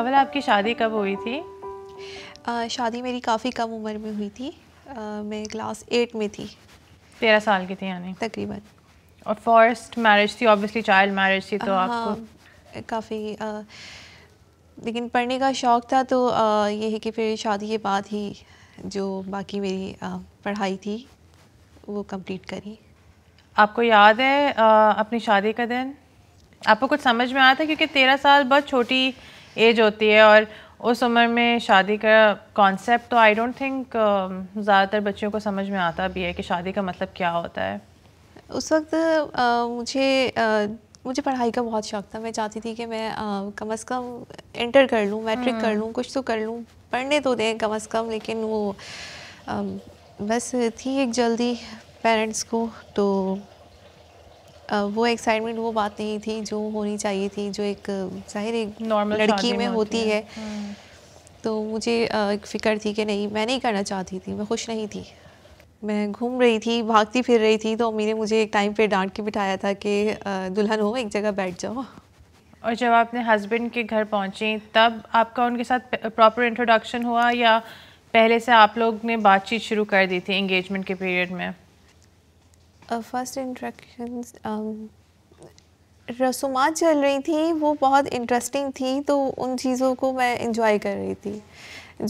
खबर आपकी शादी कब हुई थी आ, शादी मेरी काफ़ी कम उम्र में हुई थी आ, मैं क्लास एट में थी तेरह साल की थी यानी तकरीबन और फर्स्ट मैरिज थी ऑब्वियसली चाइल्ड मैरिज थी तो हाँ, आपको काफ़ी लेकिन पढ़ने का शौक़ था तो आ, ये है कि फिर शादी के बाद ही जो बाकी मेरी आ, पढ़ाई थी वो कंप्लीट करी आपको याद है आ, अपनी शादी का दिन आपको कुछ समझ में आया था क्योंकि तेरह साल बहुत छोटी एज होती है और उस उम्र में शादी का कॉन्सेप्ट तो आई डोंट थिंक um, ज़्यादातर बच्चों को समझ में आता भी है कि शादी का मतलब क्या होता है उस वक्त आ, मुझे आ, मुझे पढ़ाई का बहुत शौक था मैं चाहती थी कि मैं आ, कम अज़ कम इंटर कर लूँ मैट्रिक कर हम्म। लूँ कुछ तो कर लूँ पढ़ने तो दें कम अज़ कम लेकिन वो आ, बस थी एक जल्दी पेरेंट्स को तो वो एक्साइटमेंट वो बात नहीं थी जो होनी चाहिए थी जो एक जाहिर एक नॉर्मल लड़की में होती है, है। हम्म। तो मुझे एक फ़िक्र थी कि नहीं मैं नहीं करना चाहती थी मैं खुश नहीं थी मैं घूम रही थी भागती फिर रही थी तो अम्मी ने मुझे एक टाइम पे डांट के बिठाया था कि दुल्हन हो एक जगह बैठ जाओ और जब आपने हस्बैंड के घर पहुँचे तब आपका उनके साथ प्रॉपर इंट्रोडक्शन हुआ या पहले से आप लोग ने बातचीत शुरू कर दी थी इंगेजमेंट के पीरियड में फर्स्ट इंट्रक्शन रसूमात चल रही थी वो बहुत इंटरेस्टिंग थी तो उन चीज़ों को मैं इंजॉय कर रही थी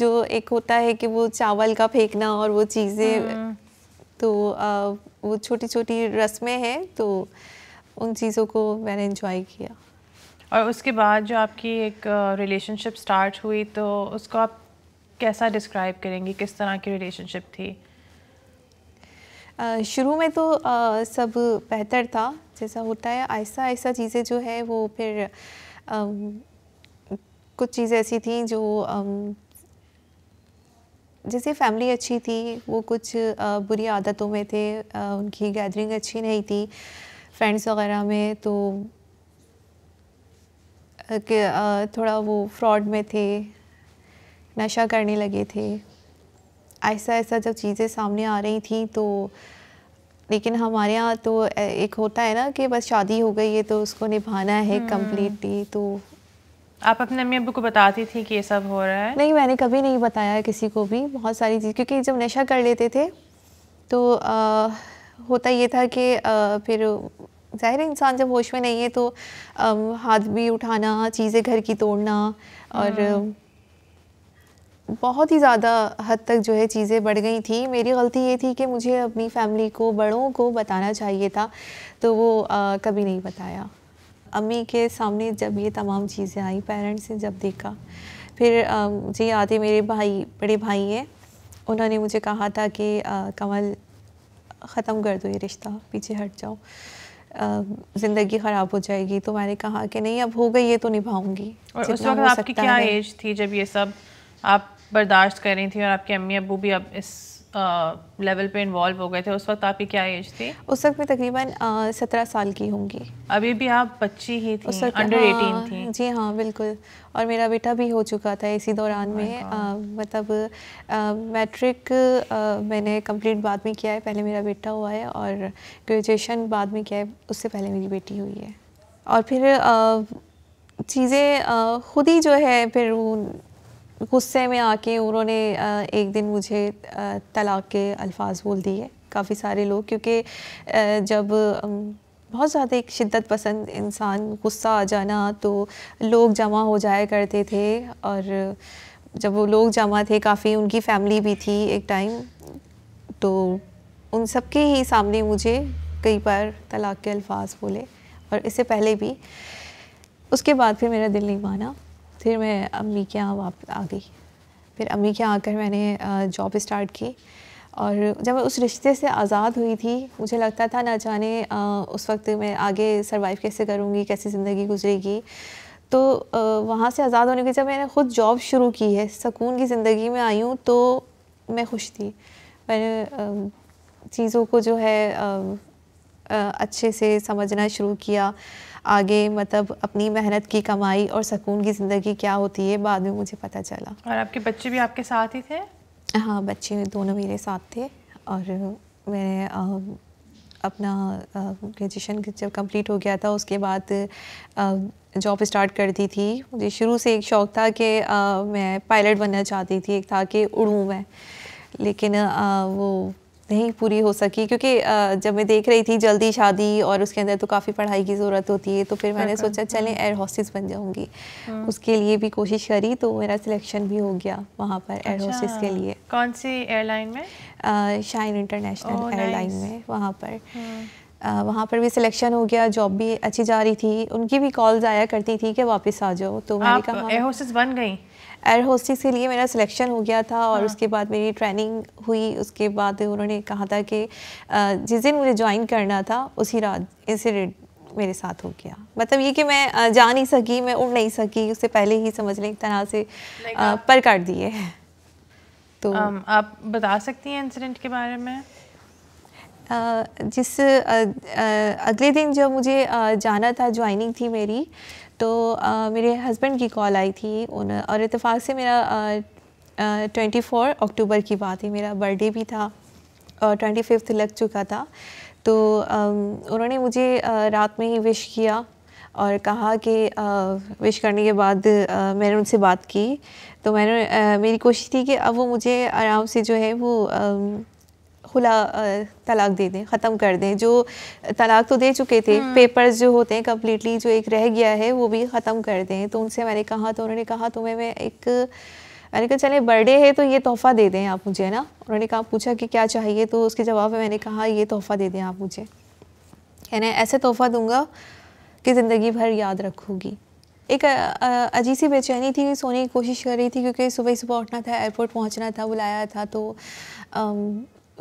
जो एक होता है कि वो चावल का फेंकना और वो चीज़ें हम्म। तो आ, वो छोटी छोटी रस्में हैं तो उन चीज़ों को मैंने इंजॉय किया और उसके बाद जो आपकी एक रिलेशनशिप स्टार्ट हुई तो उसको आप कैसा डिस्क्राइब करेंगी किस तरह की रिलेशनशिप थी शुरू में तो सब बेहतर था जैसा होता है ऐसा ऐसा चीज़ें जो है वो फिर कुछ चीज़ें ऐसी थी जो जैसे फैमिली अच्छी थी वो कुछ बुरी आदतों में थे उनकी गैदरिंग अच्छी नहीं थी फ्रेंड्स वगैरह में तो थोड़ा वो फ्रॉड में थे नशा करने लगे थे ऐसा ऐसा जब चीज़ें सामने आ रही थी तो लेकिन हमारे यहाँ तो एक होता है ना कि बस शादी हो गई है तो उसको निभाना है कम्प्लीटली हम्म। तो आप अपने अम्मी अबू को बताती थी कि ये सब हो रहा है नहीं मैंने कभी नहीं बताया किसी को भी बहुत सारी चीज़ क्योंकि जब नशा कर लेते थे तो आ, होता ये था कि आ, फिर ज़ाहिर इंसान जब होश में नहीं है तो आ, हाथ भी उठाना चीज़ें घर की तोड़ना और हम्म। बहुत ही ज़्यादा हद तक जो है चीज़ें बढ़ गई थी मेरी गलती ये थी कि मुझे अपनी फैमिली को बड़ों को बताना चाहिए था तो वो आ, कभी नहीं बताया अम्मी के सामने जब ये तमाम चीज़ें आई पेरेंट्स ने जब देखा फिर आ, मुझे याद है मेरे भाई बड़े भाई हैं उन्होंने मुझे कहा था कि आ, कमल ख़त्म कर दो ये रिश्ता पीछे हट जाओ ज़िंदगी ख़राब हो जाएगी तो मैंने कहा कि नहीं अब हो गई ये तो निभाऊंगी और उस वक्त आपकी क्या एज थी जब ये सब आप बर्दाश्त कर रही थी और आपके अम्मी अबू भी अब इस लेवल पे इन्वॉल्व हो गए थे उस वक्त आपकी क्या एज थी उस वक्त मैं तकरीबन सत्रह साल की होंगी अभी भी आप बच्ची ही थी अंडर एटीन हाँ, थी जी हाँ बिल्कुल और मेरा बेटा भी हो चुका था इसी दौरान oh में आ, मतलब मैट्रिक मैंने कंप्लीट बाद में किया है पहले मेरा बेटा हुआ है और ग्रेजुएशन बाद में किया है उससे पहले मेरी बेटी हुई है और फिर चीज़ें ख़ुद ही जो है फिर वो गुस्से में आके उन्होंने एक दिन मुझे तलाक के अल्फाज बोल दिए काफ़ी सारे लोग क्योंकि जब बहुत ज़्यादा एक शिद्दत पसंद इंसान गुस्सा आ जाना तो लोग जमा हो जाया करते थे और जब वो लोग जमा थे काफ़ी उनकी फैमिली भी थी एक टाइम तो उन सबके ही सामने मुझे कई बार तलाक के अल्फाज बोले और इससे पहले भी उसके बाद फिर मेरा दिल नहीं माना फिर मैं अम्मी के यहाँ वापस आ गई फिर अम्मी के यहाँ आकर मैंने जॉब स्टार्ट की और जब मैं उस रिश्ते से आज़ाद हुई थी मुझे लगता था ना जाने आ, उस वक्त मैं आगे सर्वाइव कैसे करूँगी कैसी ज़िंदगी गुजरेगी तो वहाँ से आज़ाद होने के जब मैंने ख़ुद जॉब शुरू की है सकून की ज़िंदगी में आई हूँ तो मैं खुश थी मैंने चीज़ों को जो है अच्छे से समझना शुरू किया आगे मतलब अपनी मेहनत की कमाई और सुकून की ज़िंदगी क्या होती है बाद में मुझे पता चला और आपके बच्चे भी आपके साथ ही थे हाँ बच्चे दोनों मेरे साथ थे और मैंने अपना ग्रेजुएशन जब कंप्लीट हो गया था उसके बाद जॉब स्टार्ट कर दी थी मुझे शुरू से एक शौक़ था कि मैं पायलट बनना चाहती थी एक था कि उड़ूँ मैं लेकिन आ, वो नहीं पूरी हो सकी क्योंकि जब मैं देख रही थी जल्दी शादी और उसके अंदर तो काफ़ी पढ़ाई की ज़रूरत होती है तो फिर मैंने सोचा चलें एयर हम्म। हॉस्टेस बन जाऊँगी हाँ। उसके लिए भी कोशिश करी तो मेरा सिलेक्शन भी हो गया वहाँ पर एयर अच्छा, हॉस्टेस के लिए कौन सी एयरलाइन में शाइन इंटरनेशनल एयरलाइन में वहाँ पर आ, हम्म। वहाँ पर भी सिलेक्शन हो गया जॉब भी अच्छी जा रही थी उनकी भी कॉल्स आया करती थी कि वापस आ जाओ तो मैंने कहा एयर होस्टेस बन गई एयर होस्टिस के लिए मेरा सिलेक्शन हो गया था और हाँ। उसके बाद मेरी ट्रेनिंग हुई उसके बाद उन्होंने कहा था कि जिस दिन मुझे ज्वाइन करना था उसी रात इंसिडेंट मेरे साथ हो गया मतलब ये कि मैं जा नहीं सकी मैं उड़ नहीं सकी उससे पहले ही समझ लें एक तरह से पर काट दिए तो आम, आप बता सकती हैं इंसिडेंट के बारे में जिस अगले दिन जब मुझे जाना था ज्वाइनिंग थी मेरी तो आ, मेरे हस्बैंड की कॉल आई थी और इतफ़ाक़ से मेरा ट्वेंटी फोर अक्टूबर की बात है मेरा बर्थडे भी था और ट्वेंटी फिफ्थ लग चुका था तो उन्होंने मुझे रात में ही विश किया और कहा कि विश करने के बाद मैंने उनसे बात की तो मैंने मेरी कोशिश थी कि अब वो मुझे आराम से जो है वो खुला तलाक दे दें ख़त्म कर दें जो तलाक तो दे चुके थे पेपर्स हम्म। जो होते हैं कम्प्लीटली जो एक रह गया है वो भी ख़त्म कर दें तो उनसे मैंने कहा तो उन्होंने कहा तुम्हें मैं एक मैंने कहा चले बर्थडे है तो ये तोहफ़ा दे दें आप मुझे ना उन्होंने कहा पूछा कि क्या चाहिए तो उसके जवाब में मैंने कहा ये तोहफ़ा दे दें आप मुझे यानी ऐसे तोहफ़ा दूंगा कि ज़िंदगी भर याद रखूँगी एक अजीब सी बेचैनी थी सोने की कोशिश कर रही थी क्योंकि सुबह सुबह उठना था एयरपोर्ट पहुंचना था बुलाया था तो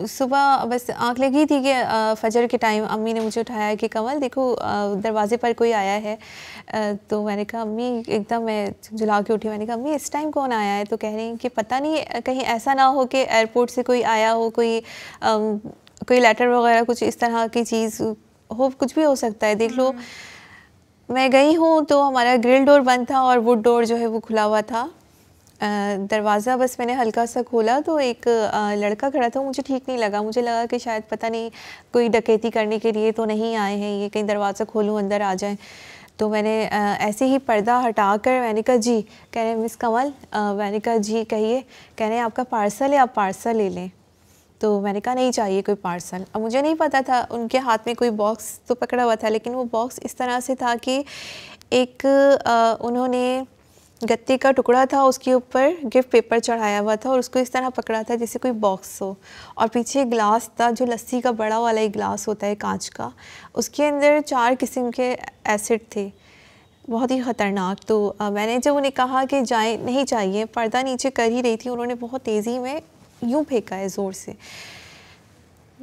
सुबह बस आंख लगी थी कि फजर के टाइम अम्मी ने मुझे उठाया कि कमल देखो दरवाज़े पर कोई आया है तो मैंने कहा अम्मी एकदम मैं झुला के उठी मैंने कहा अम्मी इस टाइम कौन आया है तो कह रही हैं कि पता नहीं कहीं ऐसा ना हो कि एयरपोर्ट से कोई आया हो कोई कोई लेटर वगैरह कुछ इस तरह की चीज़ हो कुछ भी हो सकता है देख लो हम्म। मैं गई हूँ तो हमारा ग्रिल डोर बंद था और वुड डोर जो है वो खुला हुआ था दरवाज़ा बस मैंने हल्का सा खोला तो एक लड़का खड़ा था मुझे ठीक नहीं लगा मुझे लगा कि शायद पता नहीं कोई डकैती करने के लिए तो नहीं आए हैं ये कहीं दरवाज़ा खोलूँ अंदर आ जाए तो मैंने ऐसे ही पर्दा हटा कर मैंने कहा जी कह रहे मिस कमल मैंने कहा जी कहिए कह रहे आपका पार्सल है आप पार्सल ले लें तो मैंने कहा नहीं चाहिए कोई पार्सल अब मुझे नहीं पता था उनके हाथ में कोई बॉक्स तो पकड़ा हुआ था लेकिन वो बॉक्स इस तरह से था कि एक आ, उन्होंने गत्ती का टुकड़ा था उसके ऊपर गिफ्ट पेपर चढ़ाया हुआ था और उसको इस तरह पकड़ा था जैसे कोई बॉक्स हो और पीछे ग्लास था जो लस्सी का बड़ा वाला एक ग्लास होता है कांच का उसके अंदर चार किस्म के एसिड थे बहुत ही ख़तरनाक तो मैंने जब उन्हें कहा कि जाए नहीं चाहिए पर्दा नीचे कर ही रही थी उन्होंने बहुत तेज़ी में यूँ फेंका है ज़ोर से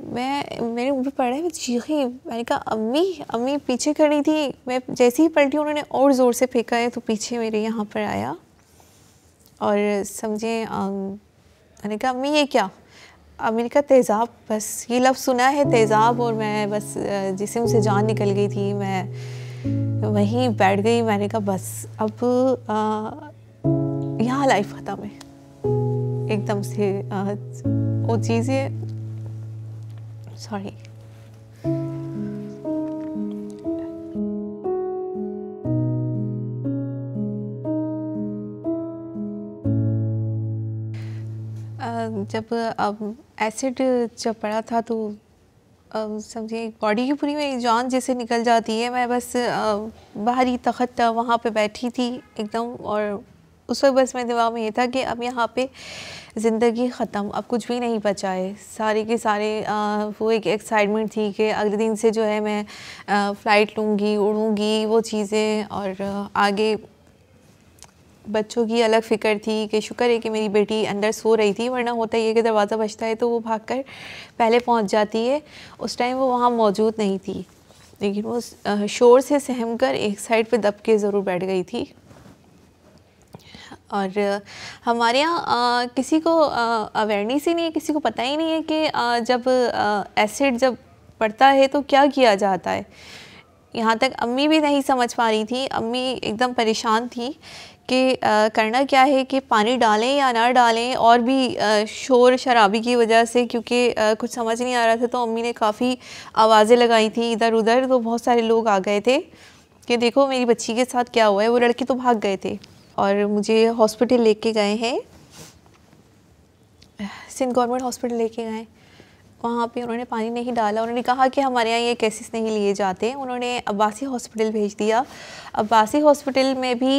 मैं मेरे ऊपर पड़ा है चीखी मैंने कहा अम्मी अम्मी पीछे खड़ी थी मैं जैसे ही पलटी उन्होंने और ज़ोर से फेंका है तो पीछे मेरे यहाँ पर आया और समझे मैंने कहा अम्मी ये क्या अम्मी ने कहा तेज़ाब बस ये लफ्ज़ सुना है तेज़ाब और मैं बस जिसम से जान निकल गई थी मैं वहीं बैठ गई मैंने कहा बस अब यहाँ लाइफ ख़त्म है एकदम से वो चीज़ें सॉरी जब अब एसिड जब पड़ा था तो समझिए बॉडी की पूरी मेरी जान जैसे निकल जाती है मैं बस बाहरी तखत वहाँ पे बैठी थी एकदम और उस वक्त बस मेरे दिमाग में ये था कि अब यहाँ पे ज़िंदगी ख़त्म अब कुछ भी नहीं बचा है सारे के सारे आ, वो एक एक्साइटमेंट थी कि अगले दिन से जो है मैं आ, फ़्लाइट लूँगी उड़ूँगी वो चीज़ें और आगे बच्चों की अलग फ़िक्र थी कि शुक्र है कि मेरी बेटी अंदर सो रही थी वरना होता ही है कि दरवाज़ा बचता है तो वो भाग कर पहले पहुँच जाती है उस टाइम वो वहाँ मौजूद नहीं थी लेकिन वो शोर से सहम कर एक साइड पे दब के ज़रूर बैठ गई थी और हमारे यहाँ किसी को अवेयरनेस ही नहीं है किसी को पता ही नहीं है कि आ, जब एसिड जब पड़ता है तो क्या किया जाता है यहाँ तक अम्मी भी नहीं समझ पा रही थी अम्मी एकदम परेशान थी कि आ, करना क्या है कि पानी डालें या ना डालें और भी आ, शोर शराबी की वजह से क्योंकि कुछ समझ नहीं आ रहा था तो अम्मी ने काफ़ी आवाज़ें लगाई थी इधर उधर तो बहुत सारे लोग आ गए थे कि देखो मेरी बच्ची के साथ क्या हुआ है वो लड़के तो भाग गए थे और मुझे हॉस्पिटल लेके गए हैं सिंध गवर्नमेंट हॉस्पिटल लेके गए वहाँ पे उन्होंने पानी नहीं डाला उन्होंने कहा कि हमारे यहाँ ये केसेस नहीं लिए जाते उन्होंने अब्बासी हॉस्पिटल भेज दिया अब्बासी हॉस्पिटल में भी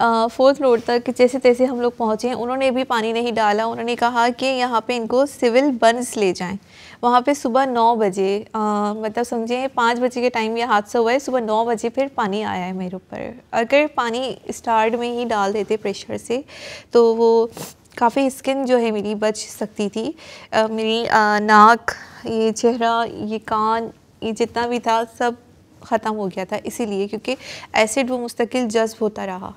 फोर्थ फ्लोर तक जैसे तैसे हम लोग पहुँचे उन्होंने भी पानी नहीं डाला उन्होंने कहा कि यहाँ पे इनको सिविल बर्न्स ले जाएं वहाँ पे सुबह नौ बजे आ, मतलब समझें पाँच बजे के टाइम ये हादसा हुआ है सुबह नौ बजे फिर पानी आया है मेरे ऊपर अगर पानी स्टार्ट में ही डाल देते प्रेशर से तो वो काफ़ी स्किन जो है मेरी बच सकती थी आ, मेरी आ, नाक ये चेहरा ये कान ये जितना भी था सब ख़त्म हो गया था इसीलिए क्योंकि एसिड वो मुस्तकिल जज्ब होता रहा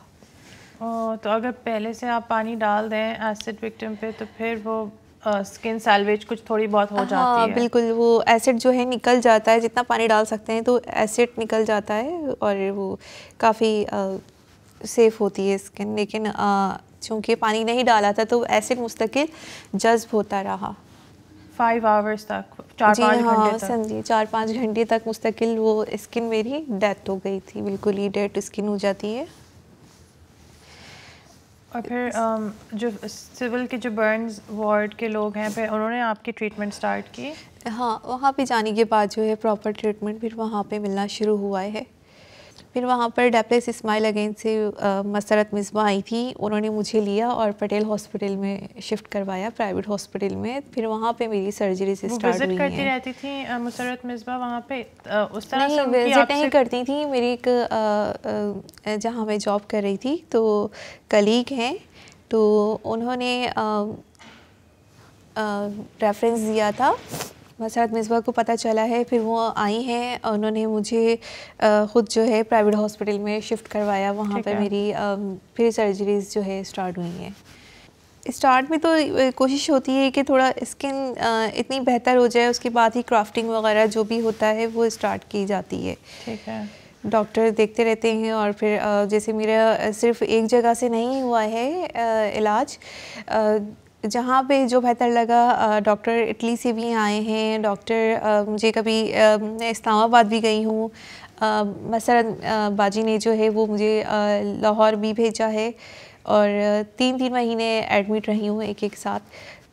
ओ, तो अगर पहले से आप पानी डाल दें एसिड विक्टिम पे तो फिर वो स्किन uh, सैलवेज कुछ थोड़ी बहुत हो जाती हाँ, है बिल्कुल वो एसिड जो है निकल जाता है जितना पानी डाल सकते हैं तो एसिड निकल जाता है और वो काफ़ी सेफ होती है स्किन लेकिन चूँकि पानी नहीं डाला था तो एसिड मुस्तकिल जज्ब होता रहा फाइव आवर्स तक चार जी पाँच हाँ समझिए चार पाँच घंटे तक मुस्तकिल वो स्किन मेरी डेथ हो गई थी बिल्कुल ही डेड स्किन हो जाती है और फिर um, जो सिविल के जो बर्न्स वार्ड के लोग हैं फिर उन्होंने आपकी ट्रीटमेंट स्टार्ट की हाँ वहाँ पे जाने के बाद जो है प्रॉपर ट्रीटमेंट फिर वहाँ पे मिलना शुरू हुआ है फिर वहाँ पर डेप्लेस इस्माइल अगेन से मसरत मिसबा आई थी उन्होंने मुझे लिया और पटेल हॉस्पिटल में शिफ्ट करवाया प्राइवेट हॉस्पिटल में फिर वहाँ पे मेरी सर्जरी से स्टार्ट हुई करती रहती थी मसरत मिसबा वहाँ पे उस तरह नहीं, से विजिट नहीं करती थी मेरी एक जहाँ मैं जॉब कर रही थी तो कलीग हैं तो उन्होंने रेफरेंस दिया था मसरत मिसबा को पता चला है फिर वो आई हैं उन्होंने मुझे ख़ुद जो है प्राइवेट हॉस्पिटल में शिफ्ट करवाया वहाँ पर मेरी फिर सर्जरीज जो है स्टार्ट हुई हैं स्टार्ट में तो कोशिश होती है कि थोड़ा स्किन इतनी बेहतर हो जाए उसके बाद ही क्राफ्टिंग वगैरह जो भी होता है वो स्टार्ट की जाती है ठीक है डॉक्टर देखते रहते हैं और फिर जैसे मेरा सिर्फ एक जगह से नहीं हुआ है इलाज जहाँ पे जो बेहतर लगा डॉक्टर इटली से भी आए हैं डॉक्टर मुझे कभी इस्लामाबाद भी गई हूँ मसला बाजी ने जो है वो मुझे लाहौर भी भेजा है और तीन तीन महीने एडमिट रही हूँ एक एक साथ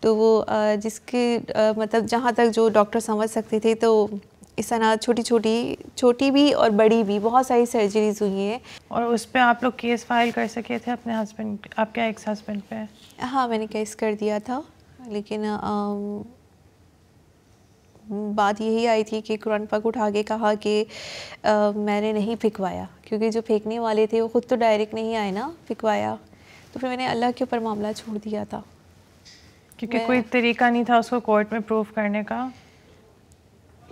तो वो जिसके मतलब जहाँ तक जो डॉक्टर समझ सकते थे तो इस तरह छोटी छोटी छोटी भी और बड़ी भी बहुत सारी सर्जरीज हुई हैं और उस पर आप लोग केस फाइल कर सके थे अपने हस्बैंड आपके एक्स हस्बैंड पे हाँ मैंने केस कर दिया था लेकिन आ, बात यही आई थी कि कुरान पाक उठा के कहा कि आ, मैंने नहीं फिकवाया क्योंकि जो फेंकने वाले थे वो ख़ुद तो डायरेक्ट नहीं आए ना फिकवाया तो फिर मैंने अल्लाह के ऊपर मामला छोड़ दिया था क्योंकि कोई तरीका नहीं था उसको कोर्ट में प्रूफ करने का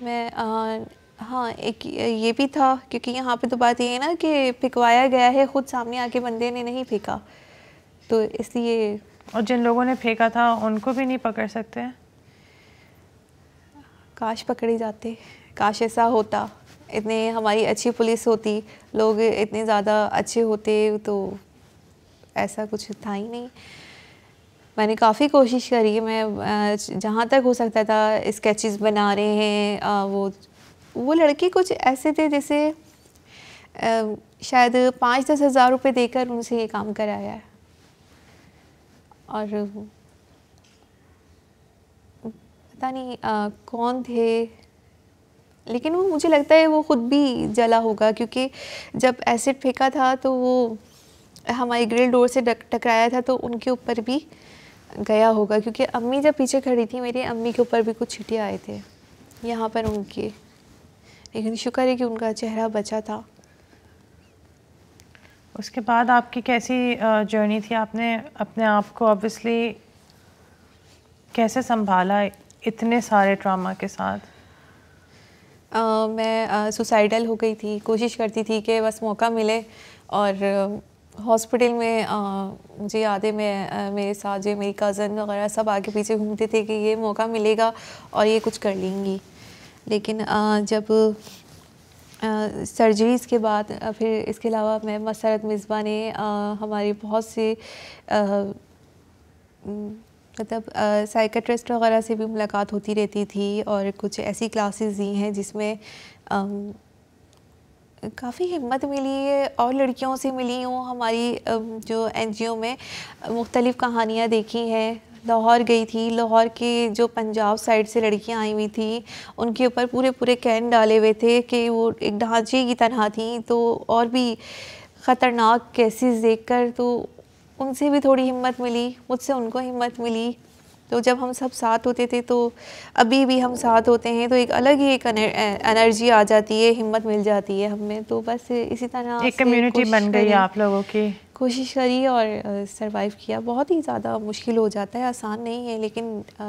मैं आ, हाँ एक ये भी था क्योंकि यहाँ पे तो बात ये है ना कि फिकवाया गया है ख़ुद सामने आके बंदे ने नहीं फेंका तो इसलिए और जिन लोगों ने फेंका था उनको भी नहीं पकड़ सकते काश पकड़े जाते काश ऐसा होता इतने हमारी अच्छी पुलिस होती लोग इतने ज़्यादा अच्छे होते तो ऐसा कुछ था ही नहीं मैंने काफ़ी कोशिश करी मैं जहाँ तक हो सकता था स्केचेस बना रहे हैं वो वो लड़के कुछ ऐसे थे जैसे शायद पाँच दस हज़ार रुपये देकर उनसे ये काम कराया है और पता नहीं आ, कौन थे लेकिन वो मुझे लगता है वो ख़ुद भी जला होगा क्योंकि जब एसिड फेंका था तो वो हमारी ग्रिल डोर से टकराया था तो उनके ऊपर भी गया होगा क्योंकि अम्मी जब पीछे खड़ी थी मेरी अम्मी के ऊपर भी कुछ छिटे आए थे यहाँ पर उनके लेकिन शुक्र है कि उनका चेहरा बचा था उसके बाद आपकी कैसी जर्नी थी आपने अपने आप को ऑब्वियसली कैसे संभाला इतने सारे ट्रामा के साथ आ, मैं सुसाइडल हो गई थी कोशिश करती थी कि बस मौका मिले और हॉस्पिटल में आ, मुझे याद है मैं मेरे साथ जो मेरी कज़न वगैरह सब आगे पीछे घूमते थे कि ये मौका मिलेगा और ये कुछ कर लेंगी लेकिन आ, जब सर्जरीज़ के बाद फिर इसके अलावा मैं मसरत मिसबा ने हमारी हमारे बहुत से मतलब साइकट्रिस्ट वगैरह से भी मुलाकात होती रहती थी और कुछ ऐसी क्लासेस दी हैं जिसमें काफ़ी हिम्मत मिली है और लड़कियों से मिली हूँ हमारी जो एन में मुख्तलिफ़ कहानियाँ देखी हैं लाहौर गई थी लाहौर के जो पंजाब साइड से लड़कियाँ आई हुई थी उनके ऊपर पूरे पूरे कैन डाले हुए थे कि वो एक ढांचे की तरह थी तो और भी ख़तरनाक केसेस देखकर तो उनसे भी थोड़ी हिम्मत मिली मुझसे उनको हिम्मत मिली तो जब हम सब साथ होते थे तो अभी भी हम साथ होते हैं तो एक अलग ही एक एनर्जी आ जाती है हिम्मत मिल जाती है हमें तो बस इसी तरह एक कम्युनिटी बन गई आप लोगों की कोशिश करी और सरवाइव किया बहुत ही ज़्यादा मुश्किल हो जाता है आसान नहीं है लेकिन आ,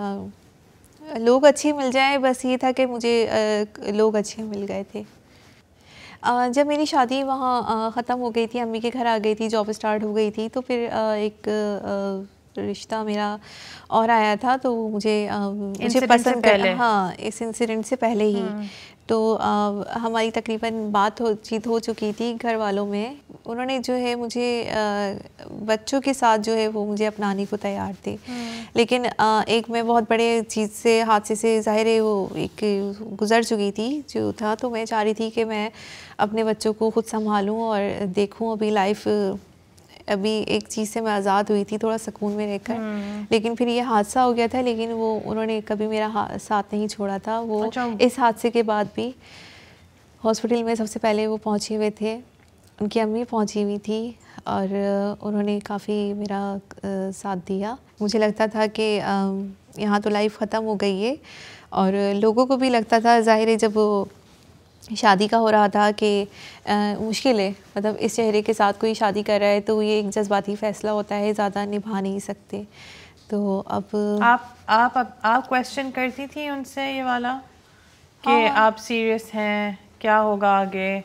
लोग अच्छे मिल जाए बस ये था कि मुझे आ, लोग अच्छे मिल गए थे आ, जब मेरी शादी वहाँ ख़त्म हो गई थी अम्मी के घर आ गई थी जॉब स्टार्ट हो गई थी तो फिर एक रिश्ता मेरा और आया था तो मुझे आ, मुझे पसंद कर हाँ इस इंसिडेंट से पहले ही हम्म। तो आ, हमारी तकरीबन बात हो चीत हो चुकी थी घर वालों में उन्होंने जो है मुझे आ, बच्चों के साथ जो है वो मुझे अपनाने को तैयार थे हम्म। लेकिन आ, एक मैं बहुत बड़े चीज़ से हादसे से ज़ाहिर है वो एक गुजर चुकी थी जो था तो मैं चाह रही थी कि मैं अपने बच्चों को खुद संभालूँ और देखूँ अभी लाइफ अभी एक चीज़ से मैं आज़ाद हुई थी थोड़ा सुकून में रहकर हम्म। लेकिन फिर ये हादसा हो गया था लेकिन वो उन्होंने कभी मेरा साथ नहीं छोड़ा था वो अच्छा। इस हादसे के बाद भी हॉस्पिटल में सबसे पहले वो पहुँचे हुए थे उनकी अम्मी पहुँची हुई थी और उन्होंने काफ़ी मेरा साथ दिया मुझे लगता था कि यहाँ तो लाइफ ख़त्म हो गई है और लोगों को भी लगता था जाहिर है जब वो शादी का हो रहा था कि मुश्किल है मतलब इस चेहरे के साथ कोई शादी कर रहा है तो ये एक जज्बाती फ़ैसला होता है ज़्यादा निभा नहीं सकते तो अब आप आप आप, आप क्वेश्चन करती थी उनसे ये वाला कि हाँ। आप सीरियस हैं क्या होगा आगे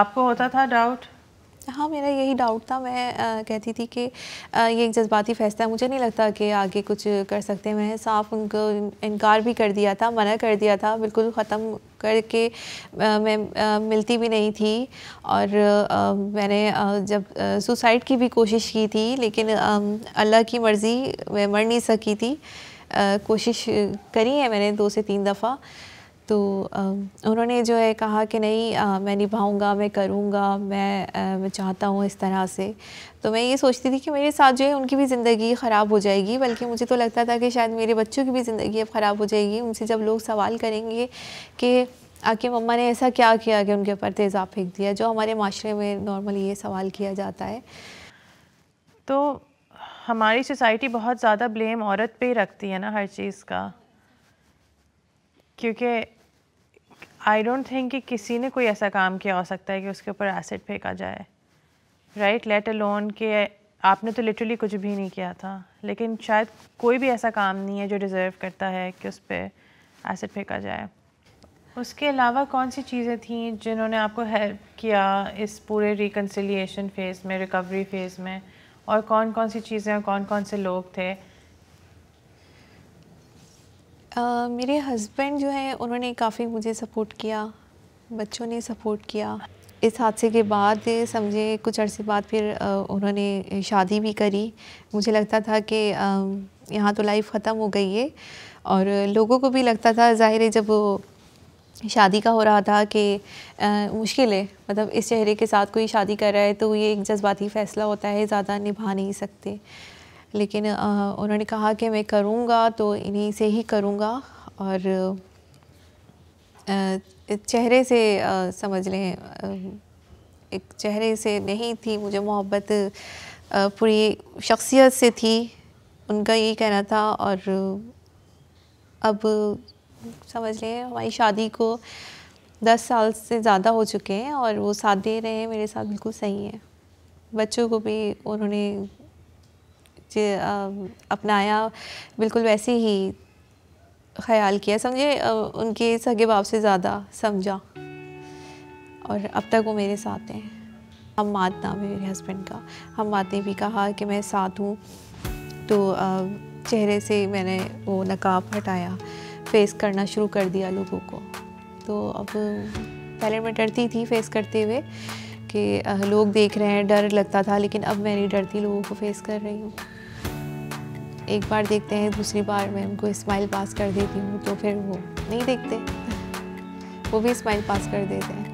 आपको होता था डाउट हाँ मेरा यही डाउट था मैं आ, कहती थी कि आ, ये एक जज्बाती फैसला है मुझे नहीं लगता कि आगे कुछ कर सकते मैं साफ उनको इनकार भी कर दिया था मना कर दिया था बिल्कुल ख़त्म करके आ, मैं आ, मिलती भी नहीं थी और आ, मैंने आ, जब सुसाइड की भी कोशिश की थी लेकिन अल्लाह की मर्ज़ी मैं मर नहीं सकी थी आ, कोशिश करी है मैंने दो से तीन दफ़ा तो उन्होंने जो है कहा कि नहीं आ, मैं निभाऊंगा मैं करूंगा मैं आ, मैं चाहता हूँ इस तरह से तो मैं ये सोचती थी कि मेरे साथ जो है उनकी भी ज़िंदगी ख़राब हो जाएगी बल्कि मुझे तो लगता था कि शायद मेरे बच्चों की भी ज़िंदगी अब ख़राब हो जाएगी उनसे जब लोग सवाल करेंगे कि आके मम्मा ने ऐसा क्या किया कि उनके ऊपर तेज़ाब फेंक दिया जो हमारे माशरे में नॉर्मली ये सवाल किया जाता है तो हमारी सोसाइटी बहुत ज़्यादा ब्लेम औरत पे रखती है ना हर चीज़ का क्योंकि आई डोंट थिंक कि किसी ने कोई ऐसा काम किया हो सकता है कि उसके ऊपर एसिड फेंका जाए राइट लेट अलोन के आपने तो लिटरली कुछ भी नहीं किया था लेकिन शायद कोई भी ऐसा काम नहीं है जो डिज़र्व करता है कि उस पर एसिड फेंका जाए उसके अलावा कौन सी चीज़ें थी जिन्होंने आपको हेल्प किया इस पूरे रिकन्सिलियेशन फ़ेज़ में रिकवरी फ़ेज़ में और कौन कौन सी चीज़ें और कौन कौन से लोग थे मेरे हस्बैंड जो हैं उन्होंने काफ़ी मुझे सपोर्ट किया बच्चों ने सपोर्ट किया इस हादसे के बाद समझे कुछ अरसे बाद फिर आ, उन्होंने शादी भी करी मुझे लगता था कि यहाँ तो लाइफ ख़त्म हो गई है और लोगों को भी लगता था ज़ाहिर है जब वो शादी का हो रहा था कि मुश्किल है मतलब इस चेहरे के साथ कोई शादी कर रहा है तो ये एक जज्बाती फ़ैसला होता है ज़्यादा निभा नहीं सकते लेकिन उन्होंने कहा कि मैं करूँगा तो इन्हीं से ही करूँगा और चेहरे से समझ लें एक चेहरे से नहीं थी मुझे मोहब्बत पूरी शख्सियत से थी उनका यही कहना था और अब समझ लें हमारी शादी को दस साल से ज़्यादा हो चुके हैं और वो साथ दे रहे हैं मेरे साथ बिल्कुल सही है बच्चों को भी उन्होंने अपनाया बिल्कुल वैसे ही ख्याल किया समझे उनके सगे बाप से ज़्यादा समझा और अब तक वो मेरे साथ हैं हम मात नाम है मेरे हस्बैंड का हम मात ने भी कहा कि मैं साथ हूँ तो चेहरे से मैंने वो नकाब हटाया फेस करना शुरू कर दिया लोगों को तो अब पहले मैं डरती थी फेस करते हुए कि लोग देख रहे हैं डर लगता था लेकिन अब मैं नहीं डरती लोगों को फेस कर रही हूँ एक बार देखते हैं दूसरी बार मैं उनको स्माइल पास कर देती हूँ तो फिर वो नहीं देखते वो भी स्माइल पास कर देते हैं